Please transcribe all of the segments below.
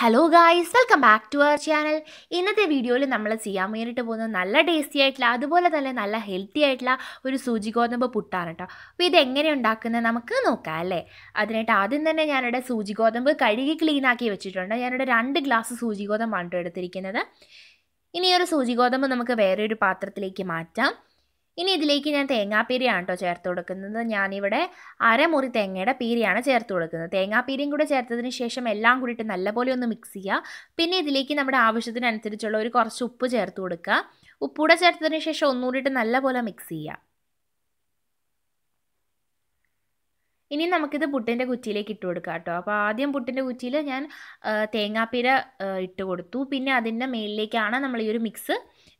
hello guys welcome back to our channel ഇന്നത്തെ വീഡിയോയിൽ നമ്മൾ ചെയ്യാൻ വേണ്ടിയിട്ട് പോകുന്നത് നല്ല ടേസ്റ്റി ആയിട്ടുള്ള അതുപോലെ തന്നെ നല്ല ഹെൽത്തി ആയിട്ടുള്ള ഒരു സൂചി ഗോതമ്പ് പുട്ടാണ് കേട്ടോ അപ്പോൾ ഇതെങ്ങനെ ഉണ്ടാക്കുന്നത് നമുക്ക് നോക്കാം അല്ലേ അതിനായിട്ട് ആദ്യം തന്നെ ഞാനിവിടെ സൂചി ഗോതമ്പ് കഴുകി ക്ലീൻ ആക്കി വെച്ചിട്ടുണ്ട് ഞാനിവിടെ രണ്ട് ഗ്ലാസ് സൂചി ഗോതമ്പാണ് എടുത്തിരിക്കുന്നത് ഇനി ഒരു സൂചി ഗോതമ്പ് നമുക്ക് വേറെ ഒരു പാത്രത്തിലേക്ക് മാറ്റാം ഇനി ഇതിലേക്ക് ഞാൻ തേങ്ങാപ്പീരിയാണ് കേട്ടോ ചേർത്ത് കൊടുക്കുന്നത് ഞാനിവിടെ അരമുറി തേങ്ങയുടെ പീരിയാണ് ചേർത്ത് കൊടുക്കുന്നത് തേങ്ങാപ്പീരിയും കൂടെ ചേർത്തതിന് ശേഷം എല്ലാം കൂടിയിട്ട് നല്ലപോലെ ഒന്ന് മിക്സ് ചെയ്യുക പിന്നെ ഇതിലേക്ക് നമ്മുടെ ആവശ്യത്തിനനുസരിച്ചുള്ള ഒരു കുറച്ച് ഉപ്പ് ചേർത്ത് കൊടുക്കുക ഉപ്പൂടെ ചേർത്തതിന് ശേഷം ഒന്നുകൂടിയിട്ട് നല്ലപോലെ മിക്സ് ചെയ്യുക ഇനി നമുക്കിത് പുട്ടിൻ്റെ കുറ്റിയിലേക്ക് ഇട്ട് കൊടുക്കാം കേട്ടോ അപ്പോൾ ആദ്യം പുട്ടിൻ്റെ കുറ്റിയിൽ ഞാൻ തേങ്ങാപ്പീര ഇട്ട് കൊടുത്തു പിന്നെ അതിൻ്റെ മേലിലേക്കാണ് നമ്മൾ ഈ ഒരു മിക്സ്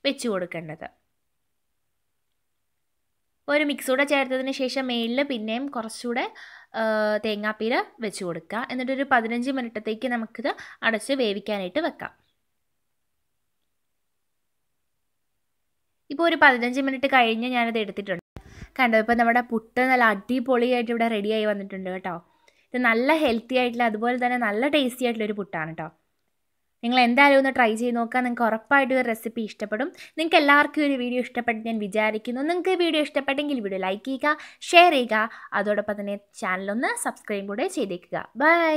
വെച്ച് കൊടുക്കേണ്ടത് ഒരു മിക്സ് കൂടെ ചേർത്തതിന് ശേഷം മേലിൽ പിന്നെയും കുറച്ചുകൂടെ തേങ്ങാപ്പീര വെച്ച് കൊടുക്കുക എന്നിട്ടൊരു പതിനഞ്ച് മിനിറ്റത്തേക്ക് നമുക്കിത് അടച്ച് വേവിക്കാനായിട്ട് വെക്കാം ഇപ്പോൾ ഒരു പതിനഞ്ച് മിനിറ്റ് കഴിഞ്ഞ് ഞാനത് എടുത്തിട്ടുണ്ട് കണ്ടോ ഇപ്പോൾ നമ്മുടെ പുട്ട് നല്ല അടിപൊളിയായിട്ട് ഇവിടെ റെഡിയായി വന്നിട്ടുണ്ട് കേട്ടോ ഇത് നല്ല ഹെൽത്തി ആയിട്ടുള്ള അതുപോലെ തന്നെ നല്ല ടേസ്റ്റി ആയിട്ടുള്ളൊരു പുട്ടാണ് കേട്ടോ നിങ്ങൾ എന്തായാലും ഒന്ന് ട്രൈ ചെയ്ത് നോക്കുക നിങ്ങൾക്ക് ഉറപ്പായിട്ടും ഒരു റെസിപ്പി ഇഷ്ടപ്പെടും നിങ്ങൾക്ക് എല്ലാവർക്കും ഒരു വീഡിയോ ഇഷ്ടപ്പെട്ട് ഞാൻ വിചാരിക്കുന്നു നിങ്ങൾക്ക് വീഡിയോ ഇഷ്ടപ്പെട്ടെങ്കിൽ വീഡിയോ ലൈക്ക് ചെയ്യുക ഷെയർ ചെയ്യുക അതോടൊപ്പം തന്നെ ചാനലൊന്ന് സബ്സ്ക്രൈബ് കൂടെ ചെയ്തേക്കുക ബൈ